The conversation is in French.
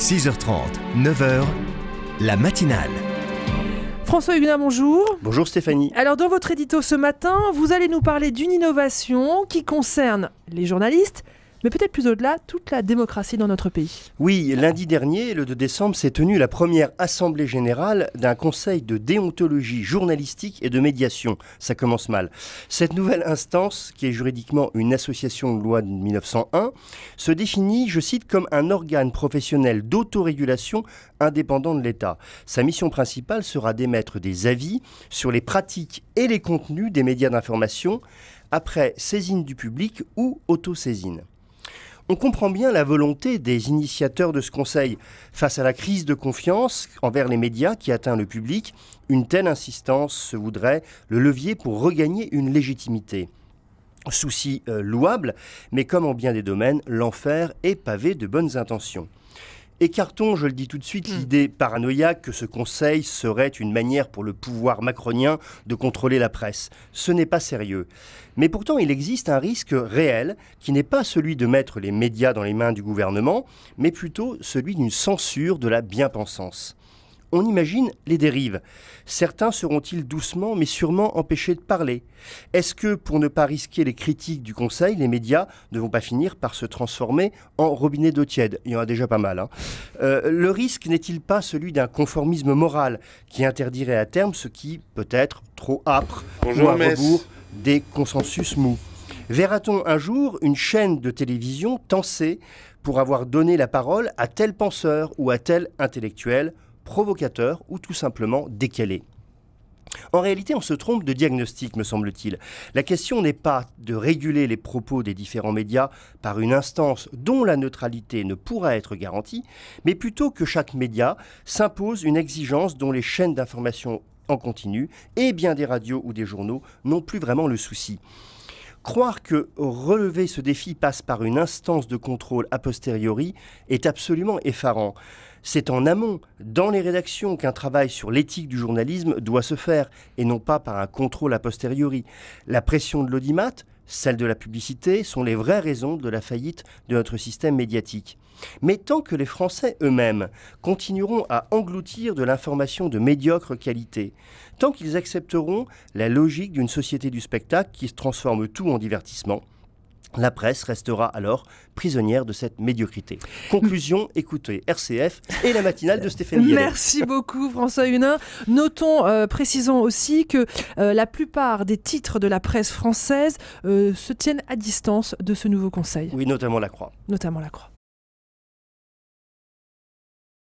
6h30, 9h, la matinale. François Huguenin, bonjour. Bonjour Stéphanie. Alors dans votre édito ce matin, vous allez nous parler d'une innovation qui concerne les journalistes, mais peut-être plus au-delà, toute la démocratie dans notre pays. Oui, lundi dernier, le 2 décembre, s'est tenue la première assemblée générale d'un conseil de déontologie journalistique et de médiation. Ça commence mal. Cette nouvelle instance, qui est juridiquement une association de loi de 1901, se définit, je cite, comme un organe professionnel d'autorégulation indépendant de l'État. Sa mission principale sera d'émettre des avis sur les pratiques et les contenus des médias d'information après saisine du public ou autosaisine. On comprend bien la volonté des initiateurs de ce Conseil. Face à la crise de confiance envers les médias qui atteint le public, une telle insistance se voudrait le levier pour regagner une légitimité. Souci euh, louable, mais comme en bien des domaines, l'enfer est pavé de bonnes intentions. Écartons, je le dis tout de suite, hmm. l'idée paranoïaque que ce conseil serait une manière pour le pouvoir macronien de contrôler la presse. Ce n'est pas sérieux. Mais pourtant, il existe un risque réel qui n'est pas celui de mettre les médias dans les mains du gouvernement, mais plutôt celui d'une censure de la bien-pensance on imagine les dérives. Certains seront-ils doucement mais sûrement empêchés de parler Est-ce que, pour ne pas risquer les critiques du Conseil, les médias ne vont pas finir par se transformer en robinet d'eau tiède Il y en a déjà pas mal. Hein. Euh, le risque n'est-il pas celui d'un conformisme moral qui interdirait à terme ce qui, peut-être, trop âpre, à rebours des consensus mous Verra-t-on un jour une chaîne de télévision tensée pour avoir donné la parole à tel penseur ou à tel intellectuel provocateur ou tout simplement décalé. En réalité, on se trompe de diagnostic, me semble-t-il. La question n'est pas de réguler les propos des différents médias par une instance dont la neutralité ne pourra être garantie, mais plutôt que chaque média s'impose une exigence dont les chaînes d'information en continu et bien des radios ou des journaux n'ont plus vraiment le souci. Croire que relever ce défi passe par une instance de contrôle a posteriori est absolument effarant. C'est en amont, dans les rédactions, qu'un travail sur l'éthique du journalisme doit se faire, et non pas par un contrôle a posteriori. La pression de l'audimat, celles de la publicité, sont les vraies raisons de la faillite de notre système médiatique. Mais tant que les Français eux-mêmes continueront à engloutir de l'information de médiocre qualité, tant qu'ils accepteront la logique d'une société du spectacle qui transforme tout en divertissement, la presse restera alors prisonnière de cette médiocrité. Conclusion, écoutez RCF et la matinale de Stéphanie. Merci beaucoup François Hunin. Notons, euh, précisons aussi que euh, la plupart des titres de la presse française euh, se tiennent à distance de ce nouveau conseil. Oui, notamment la Croix. Notamment la Croix.